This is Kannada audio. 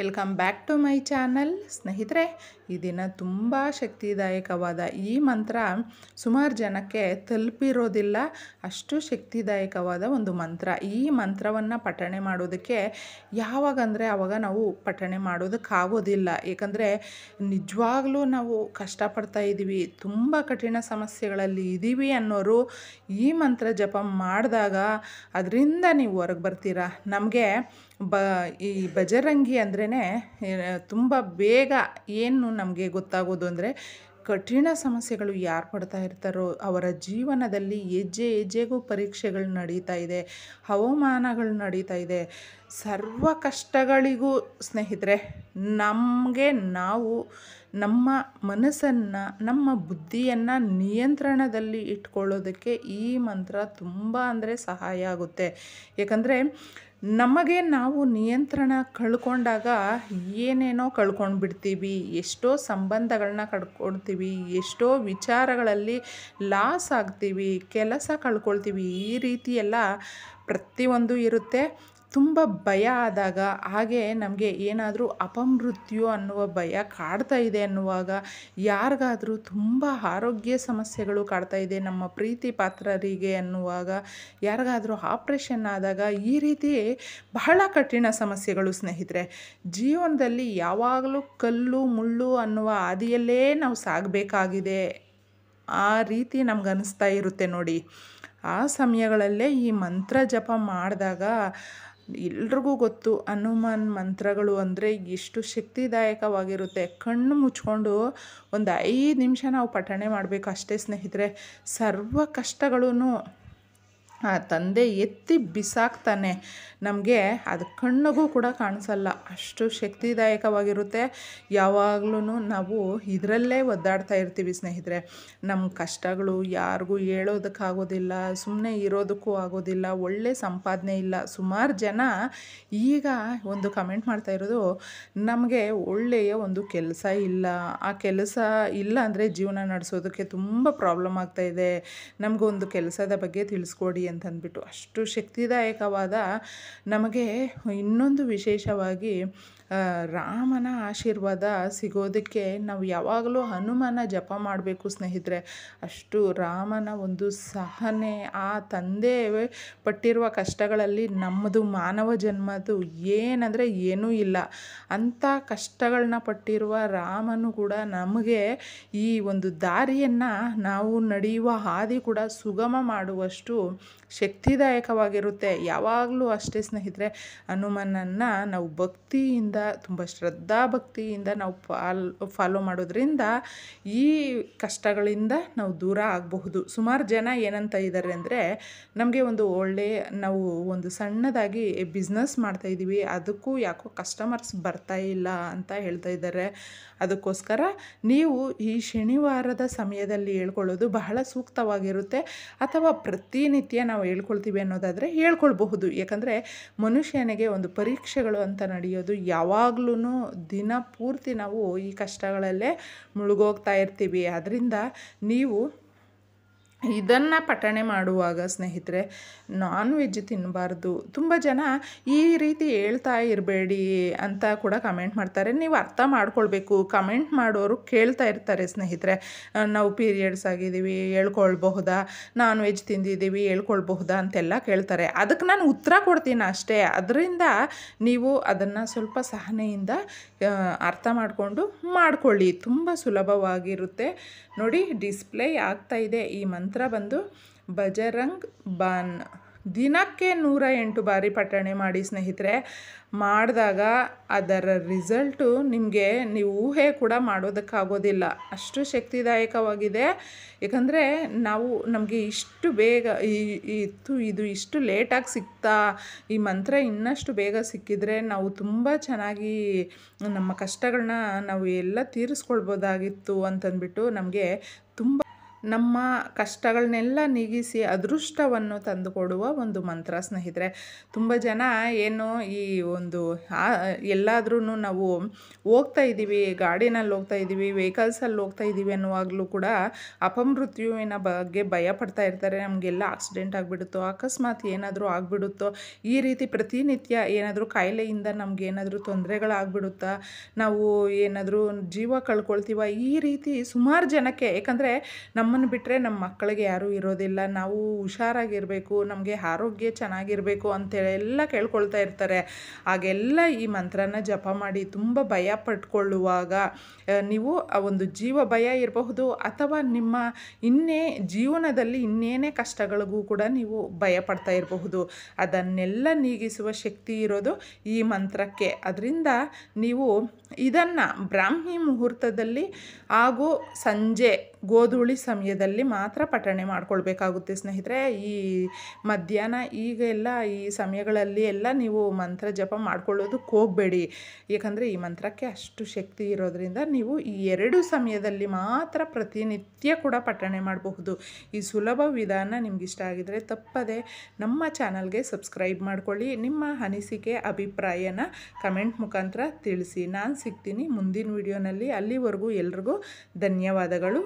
welcome back to my channel ಸ್ನೇಹಿತರೆ ಈ ದಿನ ತುಂಬ ಶಕ್ತಿದಾಯಕವಾದ ಈ ಮಂತ್ರ ಸುಮಾರು ಜನಕ್ಕೆ ತಲುಪಿರೋದಿಲ್ಲ ಅಷ್ಟು ಶಕ್ತಿದಾಯಕವಾದ ಒಂದು ಮಂತ್ರ ಈ ಮಂತ್ರವನ್ನು ಪಠಣೆ ಮಾಡೋದಕ್ಕೆ ಯಾವಾಗಂದರೆ ಆವಾಗ ನಾವು ಪಠಣೆ ಮಾಡೋದಕ್ಕಾಗೋದಿಲ್ಲ ಏಕೆಂದರೆ ನಿಜವಾಗ್ಲೂ ನಾವು ಕಷ್ಟಪಡ್ತಾ ಇದ್ದೀವಿ ತುಂಬ ಕಠಿಣ ಸಮಸ್ಯೆಗಳಲ್ಲಿ ಇದ್ದೀವಿ ಅನ್ನೋರು ಈ ಮಂತ್ರ ಜಪ ಮಾಡಿದಾಗ ಅದರಿಂದ ನೀವು ಹೊರಗೆ ಬರ್ತೀರಾ ನಮಗೆ ಬ ಈ ಭಜರಂಗಿ ಅಂದ್ರೇ ತುಂಬ ಬೇಗ ಏನು ನಮಗೆ ಗೊತ್ತಾಗೋದು ಅಂದರೆ ಕಠಿಣ ಸಮಸ್ಯೆಗಳು ಯಾರು ಪಡ್ತಾ ಇರ್ತಾರೋ ಅವರ ಜೀವನದಲ್ಲಿ ಹೆಜ್ಜೆ ಹೆಜ್ಜೆಗೂ ಪರೀಕ್ಷೆಗಳು ನಡೀತಾ ಇದೆ ಹವಾಮಾನಗಳು ನಡೀತಾ ಇದೆ ಸರ್ವ ಕಷ್ಟಗಳಿಗೂ ಸ್ನೇಹಿತರೆ ನಮಗೆ ನಾವು ನಮ್ಮ ಮನಸ್ಸನ್ನು ನಮ್ಮ ಬುದ್ಧಿಯನ್ನು ನಿಯಂತ್ರಣದಲ್ಲಿ ಇಟ್ಕೊಳ್ಳೋದಕ್ಕೆ ಈ ಮಂತ್ರ ತುಂಬ ಅಂದರೆ ಸಹಾಯ ಆಗುತ್ತೆ ಯಾಕಂದರೆ ನಮಗೆ ನಾವು ನಿಯಂತ್ರಣ ಕಳ್ಕೊಂಡಾಗ ಏನೇನೋ ಕಳ್ಕೊಂಡು ಬಿಡ್ತೀವಿ ಎಷ್ಟೋ ಸಂಬಂಧಗಳನ್ನ ಕಳ್ಕೊಳ್ತೀವಿ ಎಷ್ಟೋ ವಿಚಾರಗಳಲ್ಲಿ ಲಾಸ್ ಆಗ್ತೀವಿ ಕೆಲಸ ಕಳ್ಕೊಳ್ತೀವಿ ಈ ರೀತಿಯೆಲ್ಲ ಪ್ರತಿಯೊಂದು ಇರುತ್ತೆ ತುಂಬ ಭಯ ಆದಾಗ ಹಾಗೆ ನಮಗೆ ಏನಾದರೂ ಅಪಮೃತ್ಯು ಅನ್ನುವ ಭಯ ಕಾಡ್ತಾ ಇದೆ ಅನ್ನುವಾಗ ಯಾರಿಗಾದರೂ ತುಂಬ ಆರೋಗ್ಯ ಸಮಸ್ಯೆಗಳು ಕಾಡ್ತಾ ಇದೆ ನಮ್ಮ ಪ್ರೀತಿ ಪಾತ್ರರಿಗೆ ಅನ್ನುವಾಗ ಯಾರಿಗಾದರೂ ಆಪ್ರೇಷನ್ ಆದಾಗ ಈ ರೀತಿ ಬಹಳ ಕಠಿಣ ಸಮಸ್ಯೆಗಳು ಸ್ನೇಹಿತರೆ ಜೀವನದಲ್ಲಿ ಯಾವಾಗಲೂ ಕಲ್ಲು ಮುಳ್ಳು ಅನ್ನುವ ಹಾದಿಯಲ್ಲೇ ನಾವು ಸಾಗಬೇಕಾಗಿದೆ ಆ ರೀತಿ ನಮ್ಗೆ ಅನಿಸ್ತಾ ಇರುತ್ತೆ ನೋಡಿ ಆ ಸಮಯಗಳಲ್ಲೇ ಈ ಮಂತ್ರ ಜಪ ಮಾಡಿದಾಗ ಎಲ್ರಿಗೂ ಗೊತ್ತು ಹನುಮಾನ್ ಮಂತ್ರಗಳು ಅಂದರೆ ಎಷ್ಟು ಶಕ್ತಿದಾಯಕವಾಗಿರುತ್ತೆ ಕಣ್ಣು ಮುಚ್ಕೊಂಡು ಒಂದು ಐದು ನಿಮಿಷ ನಾವು ಪಠಣೆ ಮಾಡಬೇಕು ಅಷ್ಟೇ ಸ್ನೇಹಿತರೆ ಸರ್ವ ಕಷ್ಟಗಳೂ ಆ ತಂದೆ ಎತ್ತಿ ಬಿಸಾಕ್ತಾನೆ ನಮಗೆ ಅದು ಕಣ್ಣಿಗೂ ಕೂಡ ಕಾಣಿಸಲ್ಲ ಅಷ್ಟು ಶಕ್ತಿದಾಯಕವಾಗಿರುತ್ತೆ ಯಾವಾಗಲೂ ನಾವು ಇದರಲ್ಲೇ ಒದ್ದಾಡ್ತಾ ಇರ್ತೀವಿ ಸ್ನೇಹಿತರೆ ನಮ್ಮ ಕಷ್ಟಗಳು ಯಾರಿಗೂ ಹೇಳೋದಕ್ಕಾಗೋದಿಲ್ಲ ಸುಮ್ಮನೆ ಇರೋದಕ್ಕೂ ಆಗೋದಿಲ್ಲ ಒಳ್ಳೆ ಸಂಪಾದನೆ ಇಲ್ಲ ಸುಮಾರು ಜನ ಈಗ ಒಂದು ಕಮೆಂಟ್ ಮಾಡ್ತಾ ಇರೋದು ನಮಗೆ ಒಳ್ಳೆಯ ಒಂದು ಕೆಲಸ ಇಲ್ಲ ಆ ಕೆಲಸ ಇಲ್ಲ ಅಂದರೆ ಜೀವನ ನಡೆಸೋದಕ್ಕೆ ತುಂಬ ಪ್ರಾಬ್ಲಮ್ ಆಗ್ತಾಯಿದೆ ನಮಗೊಂದು ಕೆಲಸದ ಬಗ್ಗೆ ತಿಳಿಸ್ಕೊಡಿ ಅಂತಂದ್ಬಿಟ್ಟು ಅಷ್ಟು ಶಕ್ತಿದಾಯಕವಾದ ನಮಗೆ ಇನ್ನೊಂದು ವಿಶೇಷವಾಗಿ ರಾಮನ ಆಶೀರ್ವಾದ ಸಿಗೋದಕ್ಕೆ ನಾವು ಯಾವಾಗಲೂ ಹನುಮಾನ ಜಪ ಮಾಡಬೇಕು ಸ್ನೇಹಿತರೆ ಅಷ್ಟು ರಾಮನ ಒಂದು ಸಹನೆ ಆ ತಂದೆ ಪಟ್ಟಿರುವ ಕಷ್ಟಗಳಲ್ಲಿ ನಮ್ಮದು ಮಾನವ ಜನ್ಮದು ಏನಂದರೆ ಏನೂ ಇಲ್ಲ ಅಂಥ ಕಷ್ಟಗಳನ್ನ ಪಟ್ಟಿರುವ ರಾಮನು ಕೂಡ ನಮಗೆ ಈ ಒಂದು ದಾರಿಯನ್ನು ನಾವು ನಡೆಯುವ ಹಾದಿ ಕೂಡ ಸುಗಮ ಮಾಡುವಷ್ಟು ಶಕ್ತಿದಾಯಕವಾಗಿರುತ್ತೆ ಯಾವಾಗಲೂ ಅಷ್ಟೇ ಸ್ನೇಹಿತರೆ ಹನುಮನನ್ನು ನಾವು ಭಕ್ತಿಯಿಂದ ತುಂಬ ಶ್ರದ್ಧಾ ಭಕ್ತಿಯಿಂದ ನಾವು ಫಾಲ್ ಫಾಲೋ ಮಾಡೋದ್ರಿಂದ ಈ ಕಷ್ಟಗಳಿಂದ ನಾವು ದೂರ ಆಗಬಹುದು ಸುಮಾರು ಜನ ಏನಂತ ಇದ್ದಾರೆ ಅಂದರೆ ನಮಗೆ ಒಂದು ಒಳ್ಳೆ ನಾವು ಒಂದು ಸಣ್ಣದಾಗಿ ಬಿಸ್ನೆಸ್ ಇದ್ದೀವಿ ಅದಕ್ಕೂ ಯಾಕೋ ಕಸ್ಟಮರ್ಸ್ ಬರ್ತಾ ಇಲ್ಲ ಅಂತ ಹೇಳ್ತಾ ಇದ್ದಾರೆ ಅದಕ್ಕೋಸ್ಕರ ನೀವು ಈ ಶನಿವಾರದ ಸಮಯದಲ್ಲಿ ಹೇಳ್ಕೊಳ್ಳೋದು ಬಹಳ ಸೂಕ್ತವಾಗಿರುತ್ತೆ ಅಥವಾ ಪ್ರತಿನಿತ್ಯ ನಾವು ನಾವು ಹೇಳ್ಕೊಳ್ತೀವಿ ಅನ್ನೋದಾದರೆ ಹೇಳ್ಕೊಳ್ಬಹುದು ಯಾಕಂದರೆ ಮನುಷ್ಯನಿಗೆ ಒಂದು ಪರೀಕ್ಷೆಗಳು ಅಂತ ನಡೆಯೋದು ಯಾವಾಗ್ಲೂ ದಿನ ಪೂರ್ತಿ ನಾವು ಈ ಕಷ್ಟಗಳಲ್ಲೇ ಮುಳುಗೋಗ್ತಾ ಇರ್ತೀವಿ ಅದರಿಂದ ನೀವು ಇದನ್ನು ಪಠಣೆ ಮಾಡುವಾಗ ಸ್ನೇಹಿತರೆ ನಾನ್ ವೆಜ್ ತಿನ್ನಬಾರ್ದು ತುಂಬ ಜನ ಈ ರೀತಿ ಹೇಳ್ತಾ ಇರಬೇಡಿ ಅಂತ ಕೂಡ ಕಮೆಂಟ್ ಮಾಡ್ತಾರೆ ನೀವು ಅರ್ಥ ಮಾಡ್ಕೊಳ್ಬೇಕು ಕಮೆಂಟ್ ಮಾಡೋರು ಕೇಳ್ತಾ ಇರ್ತಾರೆ ಸ್ನೇಹಿತರೆ ನಾವು ಪೀರಿಯಡ್ಸ್ ಆಗಿದ್ದೀವಿ ಹೇಳ್ಕೊಳ್ಬಹುದಾ ನಾನ್ ವೆಜ್ ತಿಂದಿದ್ದೀವಿ ಹೇಳ್ಕೊಳ್ಬಹುದಾ ಅಂತೆಲ್ಲ ಕೇಳ್ತಾರೆ ಅದಕ್ಕೆ ನಾನು ಉತ್ತರ ಕೊಡ್ತೀನಿ ಅಷ್ಟೇ ಅದರಿಂದ ನೀವು ಅದನ್ನು ಸ್ವಲ್ಪ ಸಹನೆಯಿಂದ ಅರ್ಥ ಮಾಡಿಕೊಂಡು ಮಾಡಿಕೊಳ್ಳಿ ತುಂಬ ಸುಲಭವಾಗಿರುತ್ತೆ ನೋಡಿ ಡಿಸ್ಪ್ಲೇ ಆಗ್ತಾ ಇದೆ ಈ ಮಂತ್ ಮಂತ್ರ ಬಂದು ಬಜರಂಗ್ ಬಾನ್ ದಿನಕ್ಕೆ ನೂರ ಎಂಟು ಬಾರಿ ಪಠಣೆ ಮಾಡಿ ಸ್ನೇಹಿತರೆ ಮಾಡಿದಾಗ ಅದರ ರಿಸಲ್ಟು ನಿಮಗೆ ನೀವು ಊಹೆ ಕೂಡ ಮಾಡೋದಕ್ಕಾಗೋದಿಲ್ಲ ಅಷ್ಟು ಶಕ್ತಿದಾಯಕವಾಗಿದೆ ಯಾಕಂದರೆ ನಾವು ನಮಗೆ ಇಷ್ಟು ಬೇಗ ಇತ್ತು ಇದು ಇಷ್ಟು ಲೇಟಾಗಿ ಸಿಗ್ತಾ ಈ ಮಂತ್ರ ಇನ್ನಷ್ಟು ಬೇಗ ಸಿಕ್ಕಿದರೆ ನಾವು ತುಂಬ ಚೆನ್ನಾಗಿ ನಮ್ಮ ಕಷ್ಟಗಳನ್ನ ನಾವು ಎಲ್ಲ ತೀರಿಸ್ಕೊಳ್ಬೋದಾಗಿತ್ತು ಅಂತಂದ್ಬಿಟ್ಟು ನಮಗೆ ತುಂಬ ನಮ್ಮ ಕಷ್ಟಗಳನ್ನೆಲ್ಲ ನೀಗಿಸಿ ಅದೃಷ್ಟವನ್ನು ತಂದುಕೊಡುವ ಒಂದು ಮಂತ್ರ ಸ್ನೇಹಿತರೆ ತುಂಬ ಜನ ಏನು ಈ ಒಂದು ಎಲ್ಲಾದ್ರೂ ನಾವು ಹೋಗ್ತಾ ಇದ್ದೀವಿ ಗಾಡಿನಲ್ಲಿ ಹೋಗ್ತಾ ಇದ್ದೀವಿ ವೆಹಿಕಲ್ಸಲ್ಲಿ ಹೋಗ್ತಾ ಇದ್ದೀವಿ ಅನ್ನುವಾಗಲೂ ಕೂಡ ಅಪಮೃತ್ಯುವಿನ ಬಗ್ಗೆ ಭಯ ಪಡ್ತಾ ಇರ್ತಾರೆ ನಮಗೆಲ್ಲ ಆಕ್ಸಿಡೆಂಟ್ ಆಗಿಬಿಡುತ್ತೋ ಅಕಸ್ಮಾತ್ ಏನಾದರೂ ಆಗಿಬಿಡುತ್ತೋ ಈ ರೀತಿ ಪ್ರತಿನಿತ್ಯ ಏನಾದರೂ ಕಾಯಿಲೆಯಿಂದ ನಮ್ಗೆ ಏನಾದರೂ ತೊಂದರೆಗಳಾಗ್ಬಿಡುತ್ತಾ ನಾವು ಏನಾದರೂ ಜೀವ ಕಳ್ಕೊಳ್ತೀವ ಈ ರೀತಿ ಸುಮಾರು ಜನಕ್ಕೆ ಏಕೆಂದರೆ ನಮ್ಮ ನಮ್ಮನ್ನು ಬಿಟ್ಟರೆ ನಮ್ಮ ಮಕ್ಕಳಿಗೆ ಯಾರೂ ಇರೋದಿಲ್ಲ ನಾವು ಹುಷಾರಾಗಿರಬೇಕು ನಮಗೆ ಆರೋಗ್ಯ ಚೆನ್ನಾಗಿರಬೇಕು ಎಲ್ಲ ಕೇಳ್ಕೊಳ್ತಾ ಇರ್ತಾರೆ ಹಾಗೆಲ್ಲ ಈ ಮಂತ್ರನ ಜಪ ಮಾಡಿ ತುಂಬ ಭಯ ಪಟ್ಕೊಳ್ಳುವಾಗ ನೀವು ಆ ಒಂದು ಜೀವ ಭಯ ಇರಬಹುದು ಅಥವಾ ನಿಮ್ಮ ಇನ್ನೇ ಜೀವನದಲ್ಲಿ ಇನ್ನೇನೇ ಕಷ್ಟಗಳಿಗೂ ಕೂಡ ನೀವು ಭಯ ಪಡ್ತಾ ಇರಬಹುದು ಅದನ್ನೆಲ್ಲ ನೀಗಿಸುವ ಶಕ್ತಿ ಇರೋದು ಈ ಮಂತ್ರಕ್ಕೆ ಅದರಿಂದ ನೀವು ಇದನ್ನು ಬ್ರಾಹ್ಮಿ ಮುಹೂರ್ತದಲ್ಲಿ ಹಾಗೂ ಸಂಜೆ ಗೋಧೂಳಿ ಸಮಯದಲ್ಲಿ ಮಾತ್ರ ಪಠಣೆ ಮಾಡ್ಕೊಳ್ಬೇಕಾಗುತ್ತೆ ಸ್ನೇಹಿತರೆ ಈ ಮಧ್ಯಾಹ್ನ ಈಗೆಲ್ಲ ಈ ಸಮಯಗಳಲ್ಲಿ ಎಲ್ಲ ನೀವು ಮಂತ್ರ ಜಪ ಮಾಡ್ಕೊಳ್ಳೋದಕ್ಕೆ ಹೋಗಬೇಡಿ ಏಕೆಂದರೆ ಈ ಮಂತ್ರಕ್ಕೆ ಅಷ್ಟು ಶಕ್ತಿ ಇರೋದರಿಂದ ನೀವು ಈ ಎರಡು ಸಮಯದಲ್ಲಿ ಮಾತ್ರ ಪ್ರತಿನಿತ್ಯ ಕೂಡ ಪಠಣೆ ಮಾಡಬಹುದು ಈ ಸುಲಭ ವಿಧಾನ ನಿಮ್ಗೆ ಇಷ್ಟ ಆಗಿದರೆ ತಪ್ಪದೆ ನಮ್ಮ ಚಾನಲ್ಗೆ ಸಬ್ಸ್ಕ್ರೈಬ್ ಮಾಡಿಕೊಳ್ಳಿ ನಿಮ್ಮ ಅನಿಸಿಕೆ ಅಭಿಪ್ರಾಯನ ಕಮೆಂಟ್ ಮುಖಾಂತರ ತಿಳಿಸಿ ನಾನು ಸಿಗ್ತೀನಿ ಮುಂದಿನ ವಿಡಿಯೋನಲ್ಲಿ ಅಲ್ಲಿವರೆಗೂ ಎಲ್ರಿಗೂ ಧನ್ಯವಾದಗಳು